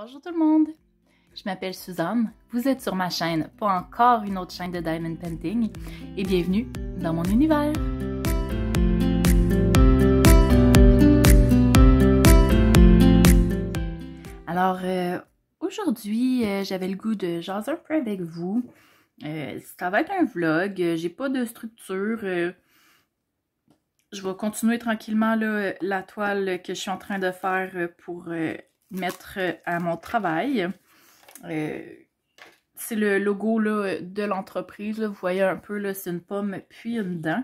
Bonjour tout le monde! Je m'appelle Suzanne, vous êtes sur ma chaîne, pas encore une autre chaîne de Diamond Painting, et bienvenue dans mon univers! Alors, euh, aujourd'hui, euh, j'avais le goût de jaser un peu avec vous. Euh, ça va être un vlog, j'ai pas de structure. je vais continuer tranquillement la toile que je suis en train de faire pour mettre euh, à mon travail. Euh, c'est le logo là, de l'entreprise. Vous voyez un peu, c'est une pomme puis une dent.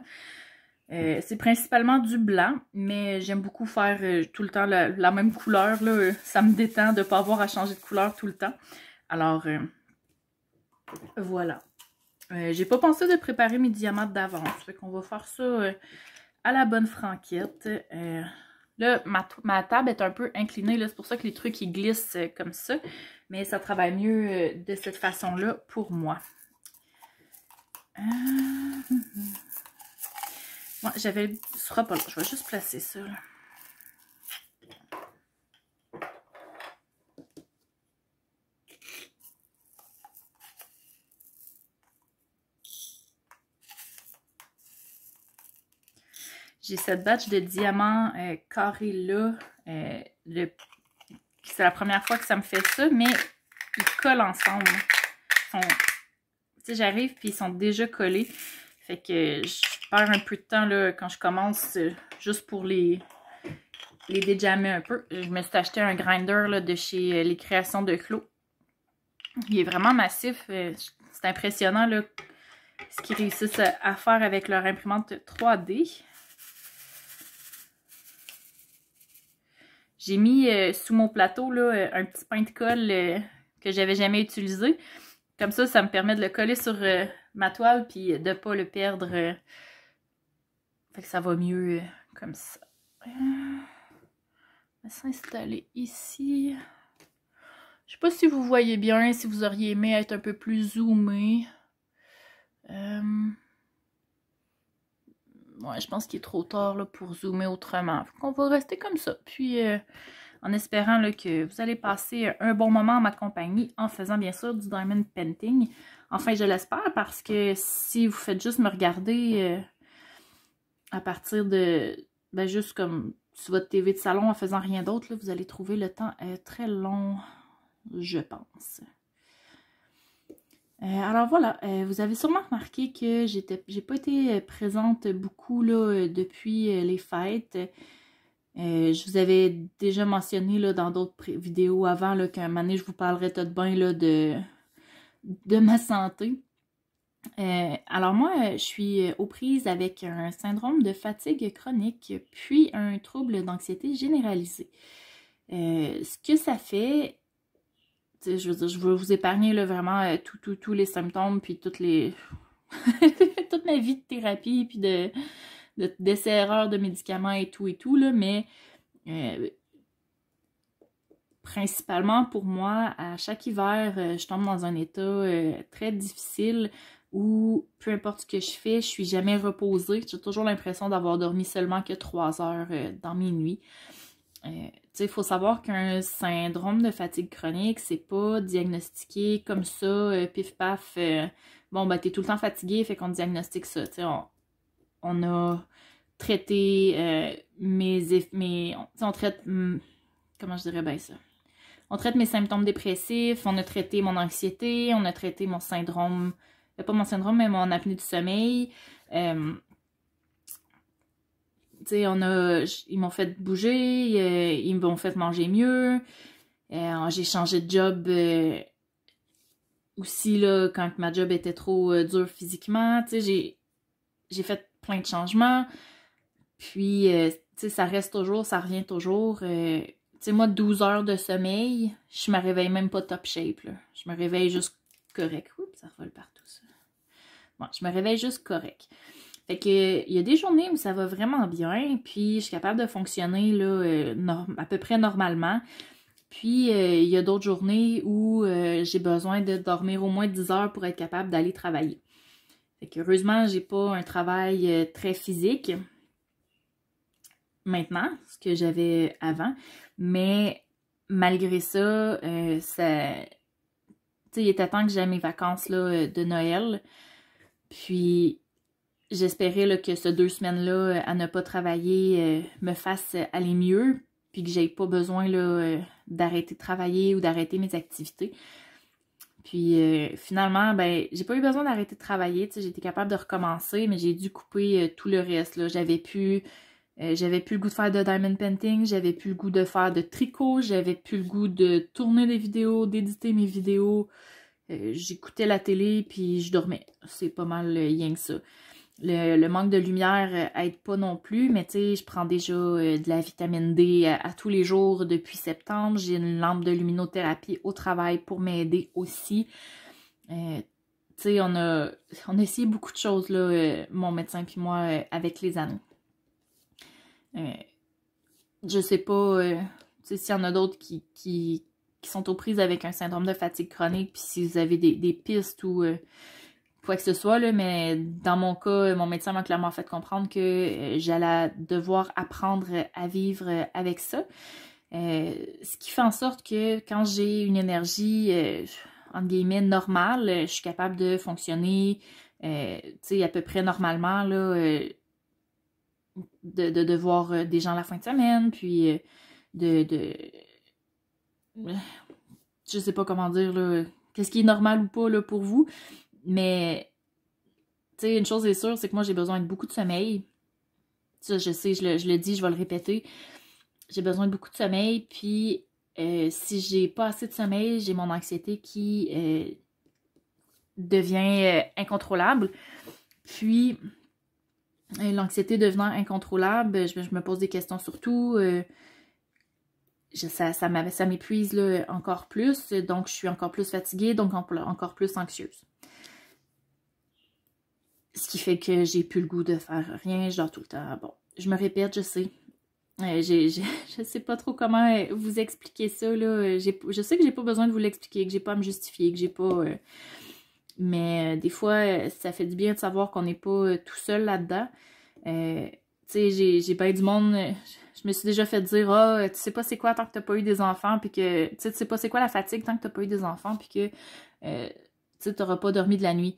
Euh, c'est principalement du blanc, mais j'aime beaucoup faire tout le temps la, même couleur. Là. Ça me détend de ne pas avoir à changer de couleur tout le temps. Alors, voilà. J'ai pas pensé de préparer mes diamants d'avance. Fait qu'on va faire ça à la bonne franquette. Là, ma, table est un peu inclinée, c'est pour ça que les trucs ils glissent euh, comme ça. Mais ça travaille mieux euh, de cette façon-là pour moi. Euh, moi hum, hum. J'avais Je vais juste placer ça. Là. J'ai cette batch de diamants euh, carrés-là. Euh, c'est la première fois que ça me fait ça, mais ils collent ensemble. Hein. si Tu sais, j'arrive, puis ils sont déjà collés. Fait que je perds un peu de temps là, quand je commence, euh, juste pour les, les déjammer un peu. Je me suis acheté un grinder de chez Les Créations de Clos. Il est vraiment massif. C'est impressionnant là, ce qu'ils réussissent à faire avec leur imprimante 3D. J'ai mis euh, sous mon plateau là, euh, un petit pain de colle que euh, que j'avais jamais utilisé. Comme ça, ça me permet de le coller sur ma toile puis de ne pas le perdre. Fait que ça va mieux comme ça. On va s'installer ici. Je sais pas si vous voyez bien, si vous auriez aimé être un peu plus zoomé. Euh ouais, je pense qu'il est trop tard là, pour zoomer autrement. On qu'on va rester comme ça. Puis, euh, en espérant que vous allez passer un bon moment à ma compagnie en faisant bien sûr du diamond painting. Enfin, je l'espère parce que si vous faites juste me regarder euh, à partir de... Ben, juste comme sur votre TV de salon en faisant rien d'autre, vous allez trouver le temps euh, très long, je pense. Euh, alors voilà, euh, vous avez sûrement remarqué que j'ai pas été euh, présente beaucoup là, depuis les fêtes. je vous avais déjà mentionné dans d'autres vidéos avant qu'un moment donné, je vous parlerai tout de bien de, de ma santé. alors moi, je suis aux prises avec un syndrome de fatigue chronique, puis un trouble d'anxiété généralisé. ce que ça fait, je veux vous épargner là, vraiment euh, tous les symptômes, puis toutes les. toute ma vie de thérapie, puis de, de de médicaments et tout et tout, là, mais euh, principalement pour moi, à chaque hiver, euh, je tombe dans un état très difficile où peu importe ce que je fais, je suis jamais reposée. J'ai toujours l'impression d'avoir dormi seulement que trois heures dans mes nuits. Euh, il faut savoir qu'un syndrome de fatigue chronique, c'est pas diagnostiqué comme ça, euh, pif paf, euh, bon, ben, t'es tout le temps fatigué, fait qu'on diagnostique ça. On, on, a traité mes. mes on traite. Hmm, comment je dirais bien ça? On traite mes symptômes dépressifs, on a traité mon anxiété, on a traité mon syndrome, pas mon syndrome, mais mon apnée du sommeil on ils m'ont fait bouger, euh, ils m'ont fait manger mieux. Euh, oh, j'ai changé de job euh, aussi quand ma job était trop dure physiquement. j'ai fait plein de changements. Puis, ça reste toujours, ça revient toujours. moi, 12 heures de sommeil, je me réveille même pas top shape. Je me réveille juste correct. Oups, ça revole partout, ça. Bon, je me réveille juste correct. Fait que il y a des journées où ça va vraiment bien, puis je suis capable de fonctionner là, euh, à peu près normalement. Puis euh, il y a d'autres journées où euh, j'ai besoin de dormir au moins 10 heures pour être capable d'aller travailler. Fait que heureusement, j'ai pas un travail très physique maintenant, ce que j'avais avant, mais malgré ça, il était temps que j'aie mes vacances là, de Noël. Puis J'espérais que ces deux semaines-là euh, à ne pas travailler euh, me fasse aller mieux, puis que n'ai pas besoin euh, d'arrêter de travailler ou d'arrêter mes activités. Puis finalement, ben, j'ai pas eu besoin d'arrêter de travailler, j'étais capable de recommencer, mais j'ai dû couper tout le reste. J'avais plus. j'avais plus le goût de faire de diamond painting, j'avais plus le goût de faire de tricot, j'avais plus le goût de tourner des vidéos, d'éditer mes vidéos. J'écoutais la télé puis je dormais. C'est pas mal rien que ça. Le, manque de lumière n'aide euh, pas non plus, mais tu sais, je prends déjà euh, de la vitamine D euh, à, tous les jours depuis septembre. J'ai une lampe de luminothérapie au travail pour m'aider aussi. tu sais, on a, on essayé beaucoup de choses, mon médecin puis moi, avec les anneaux. je sais pas, tu sais, s'il y en a d'autres qui, qui, sont aux prises avec un syndrome de fatigue chronique, puis si vous avez des, des pistes ou quoi que ce soit, là, mais dans mon cas, mon médecin m'a clairement fait comprendre que euh, j'allais devoir apprendre à vivre avec ça. Euh, ce qui fait en sorte que quand j'ai une énergie, euh, entre guillemets, normale, je suis capable de fonctionner, à peu près normalement, là, de, voir des gens la fin de semaine, puis de, de... Je sais pas comment dire, qu'est-ce qui est normal ou pas, là, pour vous, mais, tu sais, une chose est sûre, c'est que moi, j'ai besoin de beaucoup de sommeil. Ça, je sais, je le, dis, je vais le répéter. J'ai besoin de beaucoup de sommeil, puis euh, si j'ai pas assez de sommeil, j'ai mon anxiété qui euh, devient euh, incontrôlable. Puis, l'anxiété devenant incontrôlable, je, me pose des questions surtout. tout, ça, ça m'épuise encore plus, donc je suis encore plus fatiguée, donc encore plus anxieuse. Ce qui fait que j'ai plus le goût de faire rien, je dors tout le temps. Bon, je me répète, je sais. Euh, je sais pas trop comment euh, vous expliquer ça, là. Euh, je sais que j'ai pas besoin de vous l'expliquer, que j'ai pas à me justifier, que j'ai pas... Euh, mais des fois, ça fait du bien de savoir qu'on n'est pas tout seul là-dedans. tu sais, j'ai eu du monde... je me suis déjà fait dire « Ah, tu sais pas c'est quoi tant que t'as pas eu des enfants, puis que... Tu sais pas c'est quoi la fatigue tant que t'as pas eu des enfants, puis que... tu sais, t'auras pas dormi de la nuit. »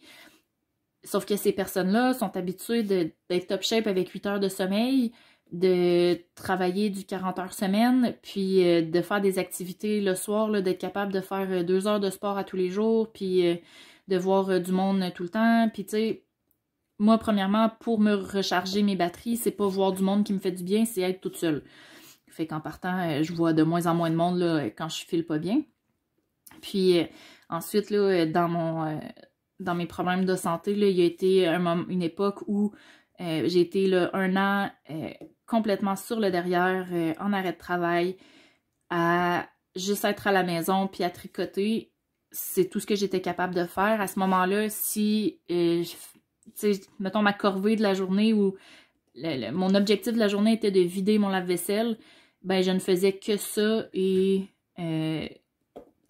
Sauf que ces personnes-là sont habituées d'être top shape avec 8 heures de sommeil, de travailler du 40 heures semaine, puis euh, de faire des activités le soir, d'être capable de faire euh, deux heures de sport à tous les jours, puis euh, de voir du monde tout le temps. Puis tu sais, moi, premièrement, pour me recharger mes batteries, c'est pas voir du monde qui me fait du bien, c'est être toute seule. Fait qu'en partant, je vois de moins en moins de monde là, quand je file pas bien. Puis ensuite, là, dans mon dans mes problèmes de santé, il y a été une époque où euh, j'ai été un an euh, complètement sur le derrière, euh, en arrêt de travail, à juste être à la maison puis à tricoter. C'est tout ce que j'étais capable de faire. À ce moment-là, si, mettons ma corvée de la journée ou mon objectif de la journée était de vider mon lave-vaisselle, ben je ne faisais que ça et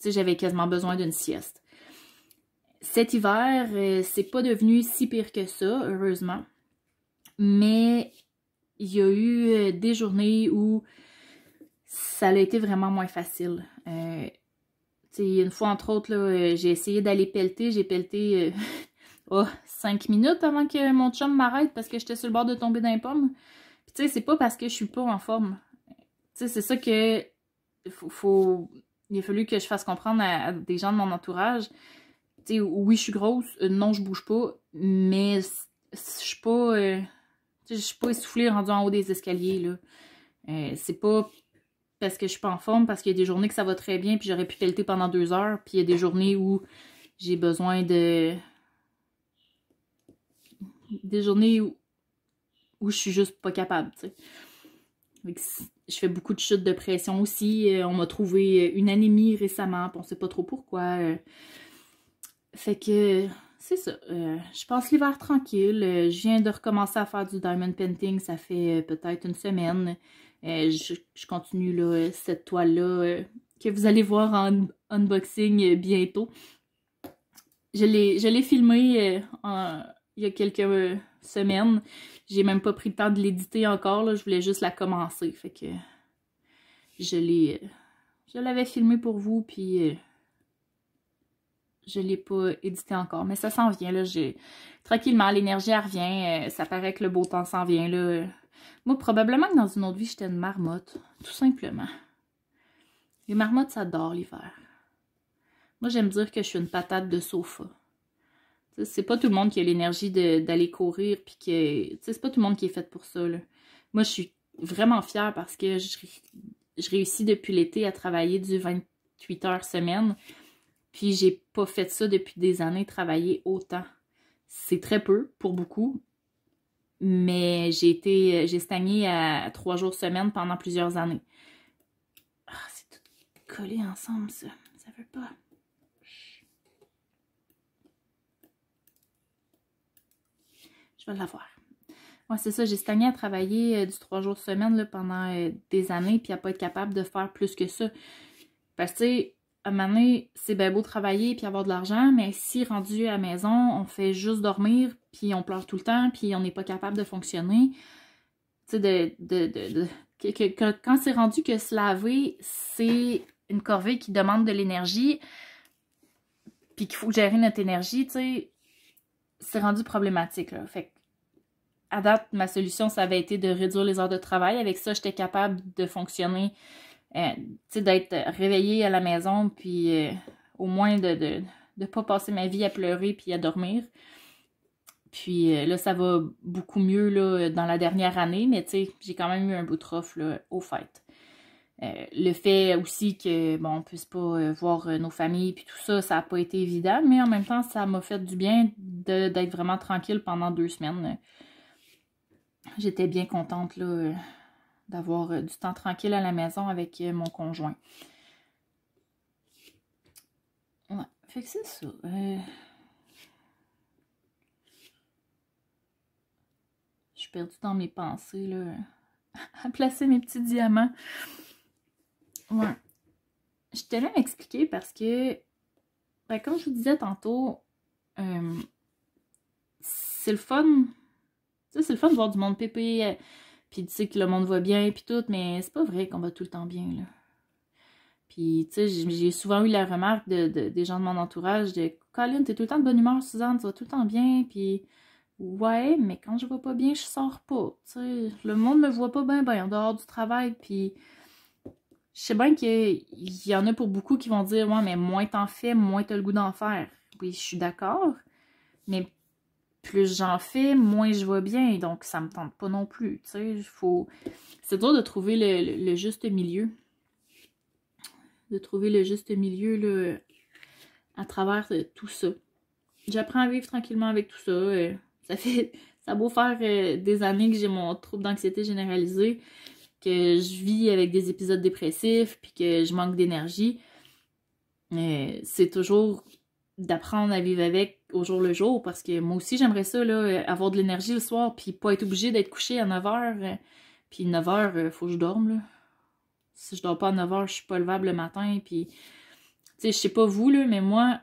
j'avais quasiment besoin d'une sieste. Cet hiver, euh, c'est pas devenu si pire que ça, heureusement. Mais il y a eu euh, des journées où ça a été vraiment moins facile. Euh, une fois, entre autres, j'ai essayé d'aller pelleter. J'ai pelleté oh, 5 minutes avant que mon chum m'arrête parce que j'étais sur le bord de tomber dans pomme. Puis tu c'est pas parce que je suis pas en forme. c'est ça que faut, il a fallu que je fasse comprendre à des gens de mon entourage oui, je suis grosse, euh, non, je bouge pas, mais je suis pas. Euh, suis pas essoufflée rendue en haut des escaliers, là. Euh, c'est pas parce que je suis pas en forme, parce qu'il y a des journées que ça va très bien, puis j'aurais pu pelleter pendant deux heures, puis il y a des journées où j'ai besoin de... Des journées où, où je suis juste pas capable, Je fais beaucoup de chutes de pression aussi. On m'a trouvé une anémie récemment, on sait pas trop pourquoi. Fait que c'est ça. Euh, je passe l'hiver tranquille. Euh, je viens de recommencer à faire du diamond painting. Ça fait euh, peut-être une semaine. Je, je, continue là, cette toile-là que vous allez voir en unboxing bientôt. Je l'ai filmée il y a quelques semaines. J'ai même pas pris le temps de l'éditer encore. Je voulais juste la commencer. Fait que je l'ai... je l'avais filmée pour vous, puis je l'ai pas édité encore, mais ça s'en vient. Là, Tranquillement, l'énergie revient. Euh, ça paraît que le beau temps s'en vient. Là. Moi, probablement que dans une autre vie, j'étais une marmotte. Tout simplement. Les marmottes, ça dort l'hiver. Moi, j'aime dire que je suis une patate de sofa. C'est pas tout le monde qui a l'énergie d'aller courir. puis que C'est pas tout le monde qui est fait pour ça. Moi, je suis vraiment fière parce que je, je réussis depuis l'été à travailler du 28 heures semaine. Puis j'ai pas fait ça depuis des années, travailler autant. C'est très peu pour beaucoup, mais j'ai été, j'ai stagné à trois jours semaine pendant plusieurs années. Ah, c'est tout collé ensemble, ça. Ça veut pas. Je vais l'avoir. Ouais, c'est ça, j'ai stagné à travailler euh, du trois jours semaine pendant euh, des années, puis à pas être capable de faire plus que ça. Parce que, tu sais, un moment donné, c'est bien beau travailler puis avoir de l'argent, mais si rendu à la maison, on fait juste dormir, puis on pleure tout le temps, puis on n'est pas capable de fonctionner, tu de, de, de, quand c'est rendu que se laver, c'est une corvée qui demande de l'énergie, puis qu'il faut gérer notre énergie, c'est rendu problématique, Fait à date, ma solution, ça avait été de réduire les heures de travail. Avec ça, j'étais capable de fonctionner euh, d'être réveillée à la maison, puis euh, au moins de ne de, pas passer ma vie à pleurer puis à dormir. Puis euh, là, ça va beaucoup mieux là, dans la dernière année, mais j'ai quand même eu un bout de là, au fait. le fait aussi que bon, puisse pas voir nos familles puis tout ça, ça n'a pas été évident, mais en même temps, ça m'a fait du bien d'être vraiment tranquille pendant deux semaines. J'étais bien contente là, d'avoir euh, du temps tranquille à la maison avec euh, mon conjoint. Ouais, fait que c'est ça. Euh. Je suis perdue dans mes pensées, là, à placer mes petits diamants. Ouais. Je te m'expliquer parce que, ben, comme je vous disais tantôt, c'est le fun. c'est le fun de voir du monde pépé puis tu sais que le monde voit bien, puis tout, mais c'est pas vrai qu'on va tout le temps bien, là. Puis, tu sais, j'ai souvent eu la remarque de, des gens de mon entourage de « Colin, t'es tout le temps de bonne humeur, Suzanne, tu vas tout le temps bien, puis... » Ouais, mais quand je vois pas bien, je sors pas, tu sais. Le monde me voit pas bien, ben, en dehors du travail, puis... Je sais bien qu'il y en a pour beaucoup qui vont dire « Ouais, mais moins t'en fais, moins t'as le goût d'en faire. » Oui, je suis d'accord, mais plus j'en fais, moins je vois bien. Donc, ça me tente pas non plus. faut... C'est dur de trouver le, juste milieu. De trouver le juste milieu à travers euh, tout ça. J'apprends à vivre tranquillement avec tout ça. Euh, ça fait. Ça beau faire euh, des années que j'ai mon trouble d'anxiété généralisée, que je vis avec des épisodes dépressifs, puis que je manque d'énergie. c'est toujours d'apprendre à vivre avec au jour le jour parce que moi aussi j'aimerais ça, euh, avoir de l'énergie le soir puis pas être obligé d'être couché à 9h. Euh, puis 9h, euh, faut que je dorme, là. Si je dors pas à 9h, je suis pas levable le matin. Puis, tu sais, je sais pas vous, mais moi,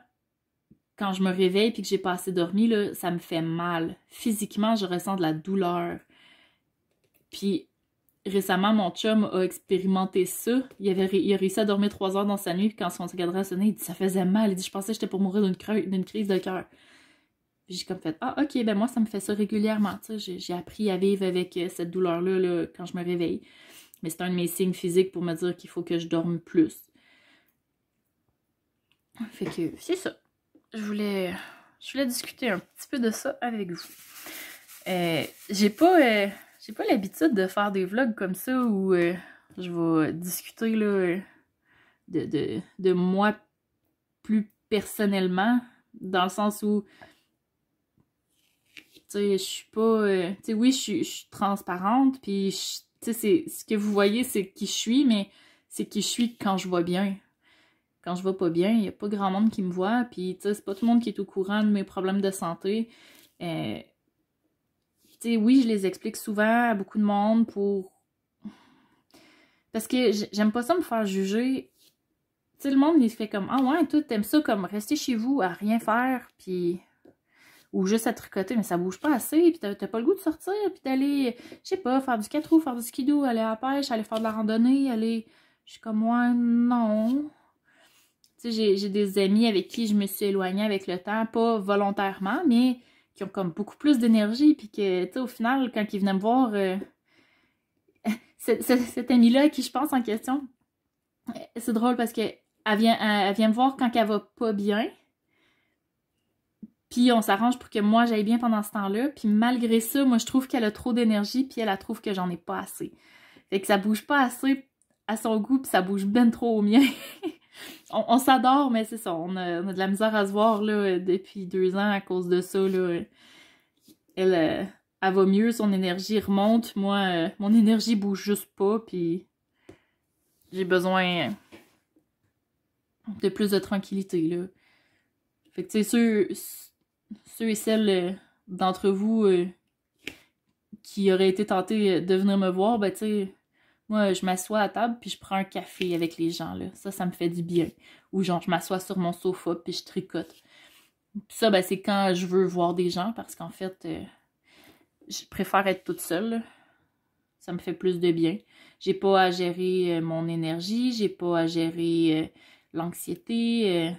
quand je me réveille puis que j'ai pas assez dormi, ça me fait mal. Physiquement, je ressens de la douleur. Puis récemment, mon chum a expérimenté ça. Il, avait, a réussi à dormir trois heures dans sa nuit, puis quand son cadran a sonné, il dit ça faisait mal. Il dit Je pensais que j'étais pour mourir d'une crise de cœur. J'ai comme fait Ah, ok, ben moi, ça me fait ça régulièrement. J'ai appris à vivre avec euh, cette douleur-là là, quand je me réveille. Mais c'est un de mes signes physiques pour me dire qu'il faut que je dorme plus. Fait que c'est ça. Je voulais, je voulais discuter un petit peu de ça avec vous. Euh, j'ai pas. Euh, j'ai pas l'habitude de faire des vlogs comme ça où euh, je vais discuter là, de, de, moi plus personnellement, dans le sens où tu sais, je suis pas. Euh, tu sais, oui, je suis transparente, puis tu sais, ce que vous voyez, c'est qui je suis, mais c'est qui je suis quand je vois bien. Quand je vois pas bien, il n'y a pas grand monde qui me voit, puis tu sais, c'est pas tout le monde qui est au courant de mes problèmes de santé. Euh, oui, je les explique souvent à beaucoup de monde pour... Parce que j'aime pas ça me faire juger. Tu sais, le monde, il fait comme « Ah ouais, tout t'aimes ça comme rester chez vous à rien faire, puis... » Ou juste à tricoter, mais ça bouge pas assez, puis t'as pas le goût de sortir, puis d'aller, je sais pas, faire du 4 roues, faire du skidoo, aller à pêche, aller faire de la randonnée, aller... Je suis comme « Ouais, non... » Tu sais, j'ai des amis avec qui je me suis éloignée avec le temps, pas volontairement, mais qui ont comme beaucoup plus d'énergie, puis que, tu sais, au final, quand ils venaient me voir, euh, cet, là qui je pense en question, euh, c'est drôle parce qu'elle vient, euh, elle, me voir quand elle va pas bien, puis on s'arrange pour que moi j'aille bien pendant ce temps-là, puis malgré ça, moi je trouve qu'elle a trop d'énergie, puis elle, elle trouve que j'en ai pas assez. Fait que ça bouge pas assez à son goût, puis ça bouge bien trop au mien. on, s'adore, mais c'est ça, on a, de la misère à se voir depuis deux ans à cause de ça. Elle, euh, elle va mieux, son énergie remonte. Moi, euh, mon énergie bouge juste pas, puis j'ai besoin de plus de tranquillité, là. Fait que, tu sais, ceux, et celles euh, d'entre vous qui auraient été tentés de venir me voir, ben, tu sais, moi, je m'assois à table puis je prends un café avec les gens, là. Ça, ça me fait du bien. Ou genre, je m'assois sur mon sofa puis je tricote. ça, ben, c'est quand je veux voir des gens parce qu'en fait, euh, je préfère être toute seule. Ça me fait plus de bien. J'ai pas à gérer euh, mon énergie, j'ai pas à gérer euh, l'anxiété.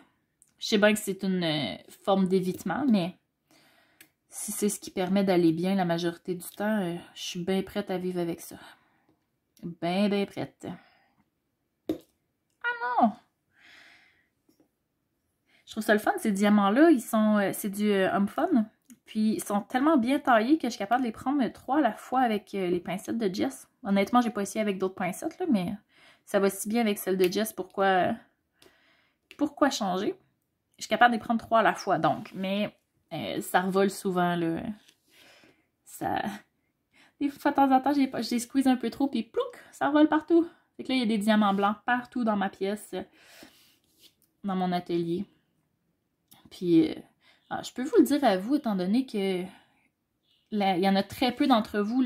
je sais bien que c'est une forme d'évitement, mais si c'est ce qui permet d'aller bien la majorité du temps, je suis bien prête à vivre avec ça. Ben, ben prête. Ah non! Je trouve ça le fun, ces diamants-là, ils sont, euh, c'est du euh, home fun. Puis, ils sont tellement bien taillés que je suis capable de les prendre euh, trois à la fois avec les pincettes de Jess. Honnêtement, j'ai pas essayé avec d'autres pincettes, là, mais ça va si bien avec celle de Jess. Pourquoi, pourquoi changer? Je suis capable de les prendre trois à la fois, donc. Mais ça revole souvent, là. Ça, des fois, de temps en temps, j'ai squeeze un peu trop, puis plouc, ça vole partout. Fait que là, il y a des diamants blancs partout dans ma pièce, dans mon atelier. Puis, euh, ah, je peux vous le dire à vous, étant donné que il y en a très peu d'entre vous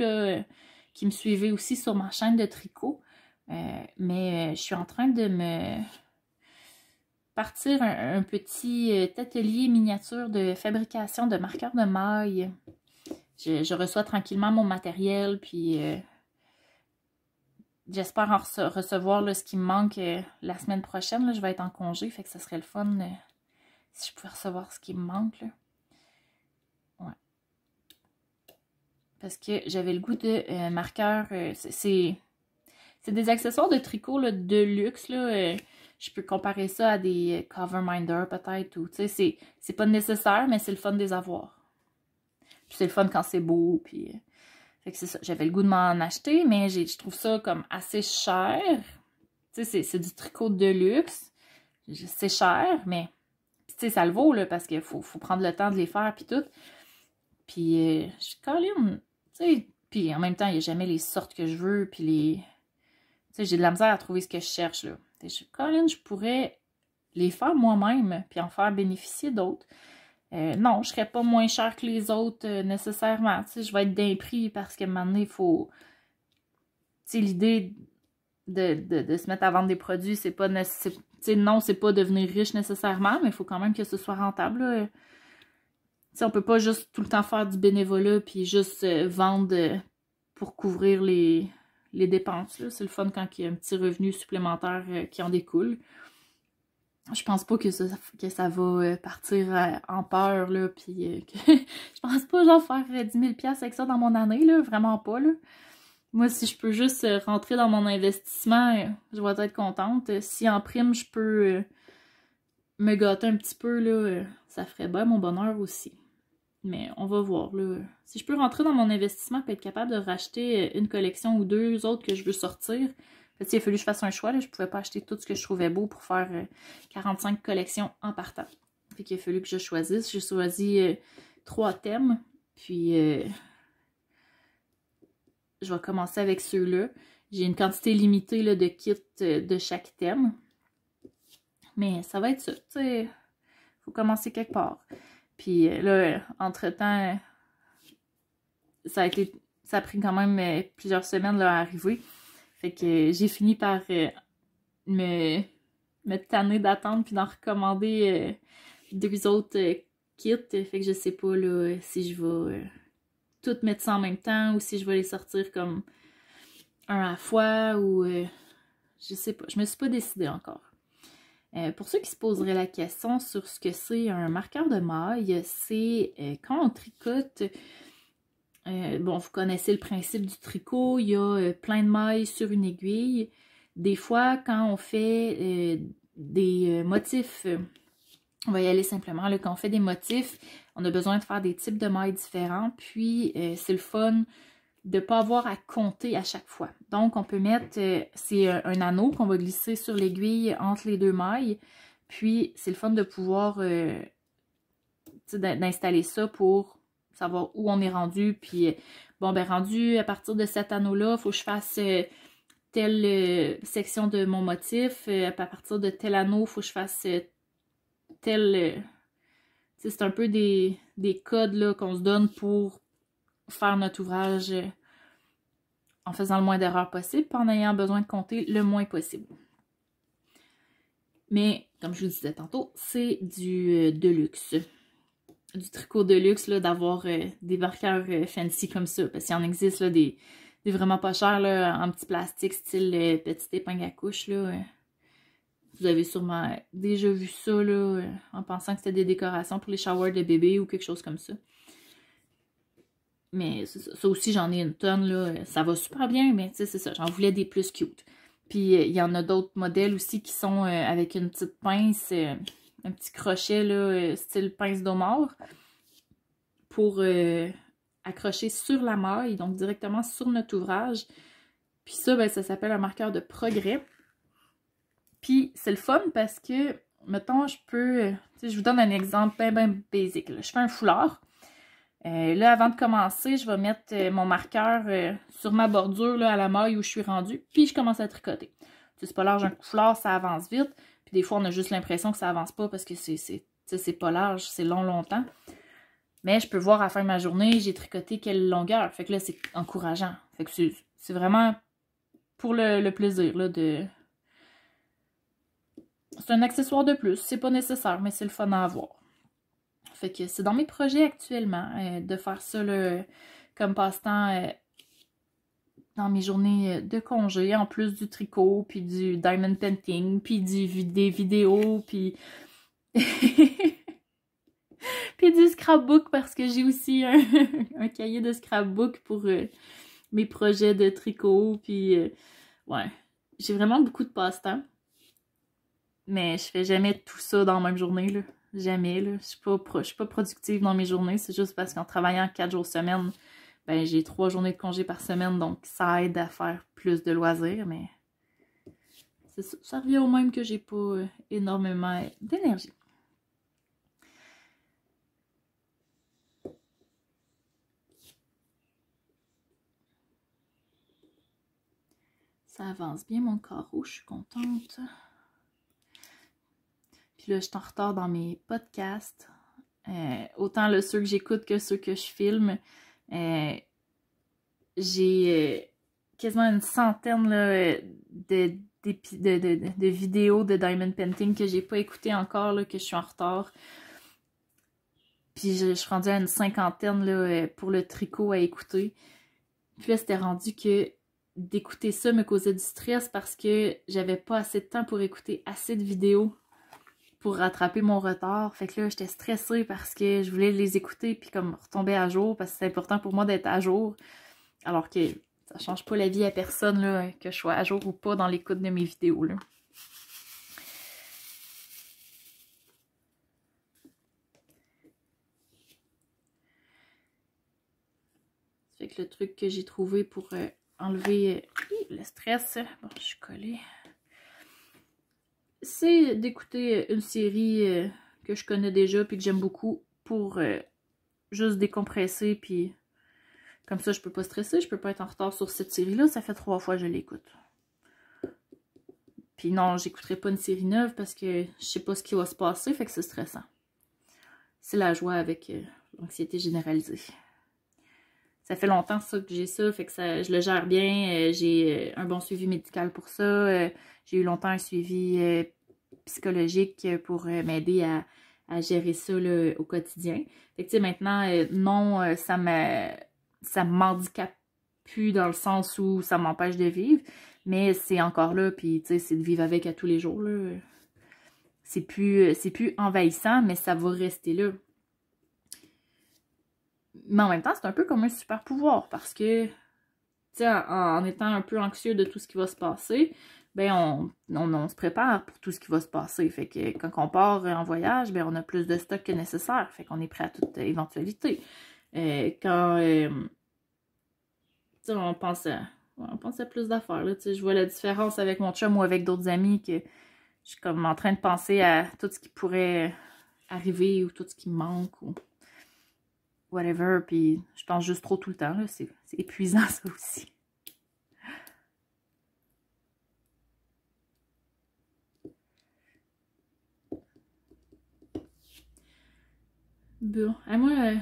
qui me suivez aussi sur ma chaîne de tricot. Euh, mais euh, je suis en train de me partir un, un, petit atelier miniature de fabrication de marqueurs de mailles je, reçois tranquillement mon matériel, puis euh, j'espère en recevoir ce qui me manque euh, la semaine prochaine. je vais être en congé, fait que ce serait le fun euh, si je pouvais recevoir ce qui me manque. Ouais. Parce que j'avais le goût de marqueurs. C'est des accessoires de tricot de luxe. Là, je peux comparer ça à des cover minder peut-être. C'est pas nécessaire, mais c'est le fun de les avoir c'est le fun quand c'est beau, puis... Euh, c'est ça, j'avais le goût de m'en acheter, mais je trouve ça comme assez cher. Tu sais, c'est du tricot de luxe. C'est cher, mais tu sais, ça le vaut, là, parce qu'il faut, prendre le temps de les faire, puis tout. Puis, euh, je puis en même temps, il n'y a jamais les sortes que je veux, puis les... Tu sais, j'ai de la misère à trouver ce que je cherche, là. Je, je pourrais les faire moi-même, puis en faire bénéficier d'autres. Euh, non, je ne serais pas moins cher que les autres euh, nécessairement. je vais être d'un prix parce que maintenant, il faut. l'idée de, de, se mettre à vendre des produits, c'est pas. non, c'est pas devenir riche nécessairement, mais il faut quand même que ce soit rentable. On ne on peut pas juste tout le temps faire du bénévolat puis juste euh, vendre pour couvrir les, les dépenses. C'est le fun quand il y a un petit revenu supplémentaire qui en découle je pense pas que ça, que ça va euh, partir euh, en peur, là, puis euh, je pense pas, genre, faire 10 000 avec ça dans mon année, vraiment pas, là. Moi, si je peux juste rentrer dans mon investissement, je vais être contente. Si en prime, je peux me gâter un petit peu, là, ça ferait bien mon bonheur aussi. Mais on va voir, là. Si je peux rentrer dans mon investissement et être capable de racheter une collection ou deux autres que je veux sortir, il a fallu que je fasse un choix. Je ne pouvais pas acheter tout ce que je trouvais beau pour faire 45 euh, collections en partant. Fait a fallu que je choisisse. J'ai choisi euh, trois thèmes. Puis, euh, je vais commencer avec ceux-là. J'ai une quantité limitée là, de kits de chaque thème. Mais ça va être ça, Il faut commencer quelque part. Puis là, entre-temps, ça a été ça pris quand même plusieurs semaines là, à arriver. Fait que j'ai fini par euh, me, tanner d'attendre puis d'en recommander euh, deux autres euh, kits. Fait que je sais pas là, si je vais toutes mettre ça en même temps ou si je vais les sortir comme un à la fois ou je sais pas. Je me suis pas décidée encore. pour ceux qui se poseraient la question sur ce que c'est un marqueur de maille, c'est quand on tricote euh, bon, vous connaissez le principe du tricot, il y a euh, plein de mailles sur une aiguille. Des fois, quand on fait euh, des motifs, on va y aller simplement, quand on fait des motifs, on a besoin de faire des types de mailles différents, puis c'est le fun de ne pas avoir à compter à chaque fois. Donc, on peut mettre, c'est un, anneau qu'on va glisser sur l'aiguille entre les deux mailles, puis c'est le fun de pouvoir, d'installer ça pour savoir où on est rendu. Puis, euh, bon, ben rendu à partir de cet anneau-là, il faut que je fasse euh, telle euh, section de mon motif. à partir de tel anneau, il faut que je fasse tel... c'est un peu des, des codes qu'on se donne pour faire notre ouvrage en faisant le moins d'erreurs possible, en ayant besoin de compter le moins possible. Mais, comme je vous disais tantôt, c'est du de luxe du tricot de luxe d'avoir euh, des marqueurs euh, fancy comme ça. Parce qu'il en existe là, des, vraiment pas chers en petit plastique, style euh, petite épingle à couche. Là, vous avez sûrement déjà vu ça en pensant que c'était des décorations pour les showers de bébé ou quelque chose comme ça. Mais ça, aussi, j'en ai une tonne. Là. Ça va super bien, mais c'est ça. J'en voulais des plus cute. Puis il y en a d'autres modèles aussi qui sont avec une petite pince un petit crochet là, euh, style pince d'homard pour euh, accrocher sur la maille, donc directement sur notre ouvrage. Puis ça, ben, ça s'appelle un marqueur de progrès. Puis c'est le fun parce que, mettons, je peux... Euh, je vous donne un exemple bien, ben basique. Je fais un foulard. là, avant de commencer, je vais mettre mon marqueur sur ma bordure là, à la maille où je suis rendue, puis je commence à tricoter. Tu C'est pas large, un foulard, ça avance vite des fois, on a juste l'impression que ça avance pas parce que c'est pas large, c'est long, longtemps. Mais je peux voir à la fin de ma journée, j'ai tricoté quelle longueur. Fait que là, c'est encourageant. Fait que c'est vraiment pour le, plaisir, là, de... C'est un accessoire de plus. C'est pas nécessaire, mais c'est le fun à avoir. Fait que c'est dans mes projets actuellement euh, de faire ça, comme passe-temps euh, dans mes journées euh, de congé, en plus du tricot, puis du diamond painting, puis du, des vidéos, puis... puis du scrapbook, parce que j'ai aussi un, cahier de scrapbook pour euh, mes projets de tricot, puis... Euh, ouais, j'ai vraiment beaucoup de passe-temps. Mais je fais jamais tout ça dans la même journée, là. Jamais, là. Je suis pas, suis pas productive dans mes journées, c'est juste parce qu'en travaillant quatre jours semaine, ben, j'ai trois journées de congé par semaine, donc ça aide à faire plus de loisirs, mais ça, revient au même que j'ai pas euh, énormément d'énergie. Ça avance bien mon carreau, je suis contente. Puis là, je suis en retard dans mes podcasts. Euh, autant le ceux que j'écoute que ceux que je filme. Euh, j'ai euh, quasiment une centaine euh, de, de, vidéos de Diamond Painting que j'ai pas écoutées encore, que je suis en retard. Puis je, je suis rendue à une cinquantaine là, pour le tricot à écouter. Puis là, c'était rendu que d'écouter ça me causait du stress parce que j'avais pas assez de temps pour écouter assez de vidéos pour rattraper mon retard. Fait que là, j'étais stressée parce que je voulais les écouter puis comme retomber à jour parce que c'est important pour moi d'être à jour. Alors que ça change pas la vie à personne là, hein, que je sois à jour ou pas dans l'écoute de mes vidéos. Là. Fait que le truc que j'ai trouvé pour euh, enlever euh, le stress, bon, je suis collée c'est d'écouter euh, une série euh, que je connais déjà puis que j'aime beaucoup pour euh, juste décompresser puis comme ça je peux pas stresser, je peux pas être en retard sur cette série-là, ça fait trois fois que je l'écoute. Puis non, j'écouterai pas une série neuve parce que je sais pas ce qui va se passer, fait que c'est stressant. C'est la joie avec l'anxiété généralisée ça fait longtemps ça que j'ai ça, fait que ça, je le gère bien, euh, j'ai euh, un bon suivi médical pour ça, euh, j'ai eu longtemps un suivi psychologique pour m'aider à, gérer ça au quotidien. Fait tu sais, maintenant, non, ça me ça m'handicape plus dans le sens où ça m'empêche de vivre, mais c'est encore là, puis c'est de vivre avec à tous les jours, C'est plus, plus envahissant, mais ça va rester là. Mais en même temps, c'est un peu comme un super pouvoir parce que, tu sais, en, étant un peu anxieux de tout ce qui va se passer, ben on, se prépare pour tout ce qui va se passer. Fait que quand on part en voyage, ben on a plus de stock que nécessaire. Fait qu'on est prêt à toute éventualité. Euh, quand, euh, tu sais, on pense on plus d'affaires. Tu sais, je vois la différence avec mon chum ou avec d'autres amis que je suis comme en train de penser à tout ce qui pourrait arriver ou tout ce qui manque ou whatever, puis je pense juste trop tout le temps, c'est épuisant ça aussi. Bon, moi, euh,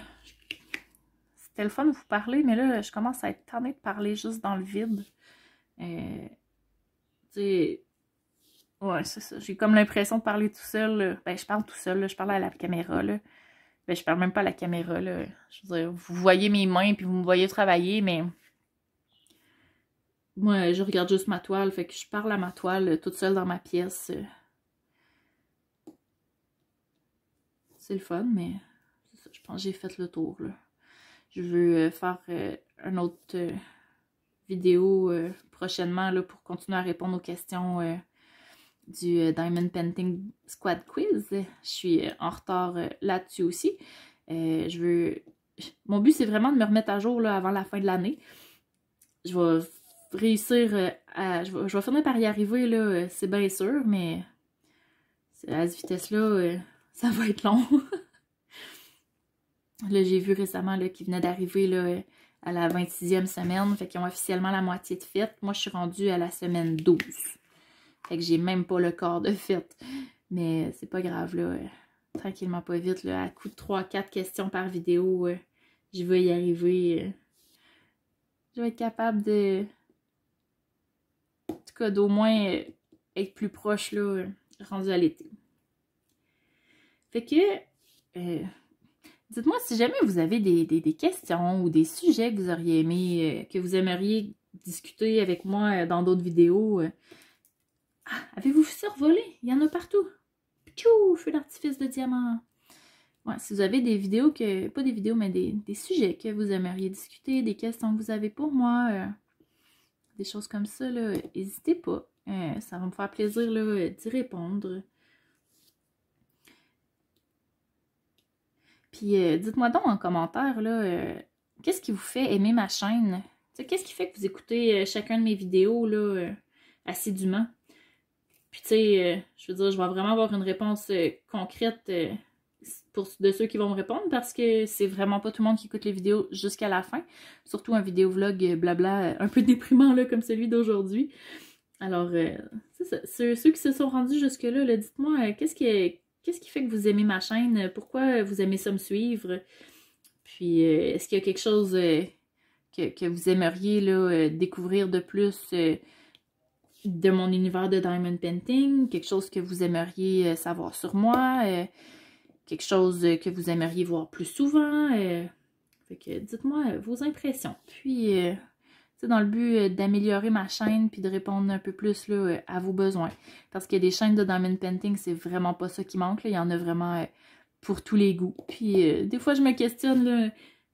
c'était le fun de vous parler, mais là, je commence à être tentée de parler juste dans le vide. Euh, tu ouais, c'est ça. J'ai comme l'impression de parler tout seul. Ben, je parle tout seul, je parle à la caméra, là. Je ben, je parle même pas à la caméra, vous voyez mes mains, puis vous me voyez travailler, mais... Moi, je regarde juste ma toile, fait que je parle à ma toile euh, toute seule dans ma pièce. Euh. C'est le fun, mais... je pense que j'ai fait le tour, Je veux euh, faire une autre... vidéo prochainement là, pour continuer à répondre aux questions du euh, Diamond Painting Squad Quiz. Je suis euh, en retard euh, là-dessus aussi. je veux... Mon but, c'est vraiment de me remettre à jour avant la fin de l'année. Je vais réussir à... Je vais, finir par y arriver, là, c'est bien sûr, mais à cette vitesse-là, ça va être long. là, j'ai vu récemment qui venait d'arriver à la 26e semaine, fait qu'ils ont officiellement la moitié de fête. Moi, je suis rendue à la semaine 12. Fait que j'ai même pas le corps de fait. Mais c'est pas grave, là. tranquillement, pas vite, là. À coup de 3-4 questions par vidéo, euh, je vais y arriver. Euh. je vais être capable de... En tout cas, d'au moins euh, être plus proche, là, rendu à l'été. Fait que... Dites-moi si jamais vous avez des, des, questions ou des sujets que vous auriez aimé, que vous aimeriez discuter avec moi dans d'autres vidéos. Ah, avez-vous survolé? Il y en a partout. Tchou, feu d'artifice de diamant. Ouais, si vous avez des vidéos que. Pas des vidéos, mais des, sujets que vous aimeriez discuter, des questions que vous avez pour moi, euh, des choses comme ça, n'hésitez pas. Euh, ça va me faire plaisir d'y répondre. Puis euh, dites-moi donc en commentaire, qu'est-ce qui vous fait aimer ma chaîne? Qu'est-ce qui fait que vous écoutez chacun de mes vidéos là, assidûment? tu sais, euh, je veux dire, je vais vraiment avoir une réponse euh, concrète euh, de ceux qui vont me répondre parce que c'est vraiment pas tout le monde qui écoute les vidéos jusqu'à la fin. Surtout un vidéo vlog blabla un peu déprimant là, comme celui d'aujourd'hui. Alors, Ceux, qui se sont rendus jusque-là, -là, dites moi qu'est-ce qui, qui, fait que vous aimez ma chaîne? Pourquoi vous aimez ça me suivre? Puis, est-ce qu'il y a quelque chose que, vous aimeriez là, découvrir de plus? de mon univers de diamond painting, quelque chose que vous aimeriez euh, savoir sur moi, euh, quelque chose euh, que vous aimeriez voir plus souvent. fait que dites-moi vos impressions. Puis, c'est dans le but d'améliorer ma chaîne puis de répondre un peu plus là, à vos besoins. Parce que des chaînes de diamond painting, c'est vraiment pas ça qui manque. Il y en a vraiment pour tous les goûts. Puis, des fois, je me questionne, là,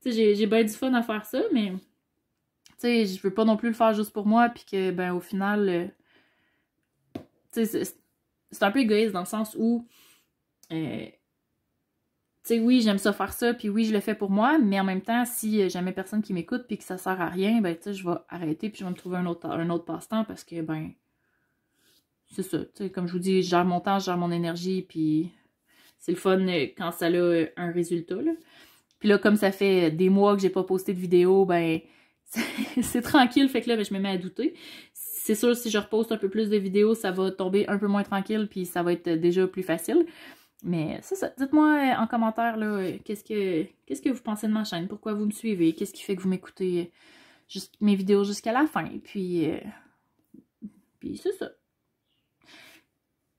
j'ai bien du fun à faire ça, mais tu sais, je veux pas non plus le faire juste pour moi, puis que, ben, au final, euh, c'est un peu égoïste dans le sens où, euh, tu sais, oui, j'aime ça faire ça, puis oui, je le fais pour moi, mais en même temps, si euh, jamais personne qui m'écoute, puis que ça sert à rien, ben, tu sais, je vais arrêter, puis je vais me trouver un autre, un autre passe-temps, parce que, ben, c'est ça, tu sais, comme je vous dis, je gère mon temps, je gère mon énergie, puis c'est le fun quand ça a un résultat, là. Puis là, comme ça fait des mois que j'ai pas posté de vidéo, ben, c'est tranquille, fait que là, ben, je me mets à douter. C'est sûr, si je reposte un peu plus de vidéos, ça va tomber un peu moins tranquille, puis ça va être déjà plus facile. Mais c'est ça. Dites-moi euh, en commentaire, là, euh, qu'est-ce que, qu'est-ce que vous pensez de ma chaîne? Pourquoi vous me suivez? Qu'est-ce qui fait que vous m'écoutez euh, mes vidéos jusqu'à la fin? Puis, puis c'est ça.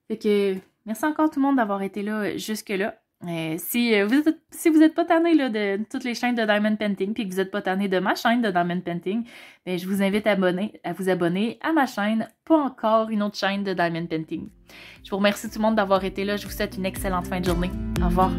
Fait que, merci encore tout le monde d'avoir été là jusque-là. Euh, si, euh, vous êtes, si vous n'êtes pas tanné de toutes les chaînes de Diamond Painting, puis que vous n'êtes pas tanné de ma chaîne de Diamond Painting, ben je vous invite à, à vous abonner à ma chaîne, pas encore une autre chaîne de Diamond Painting. Je vous remercie tout le monde d'avoir été là. Je vous souhaite une excellente fin de journée. Au revoir.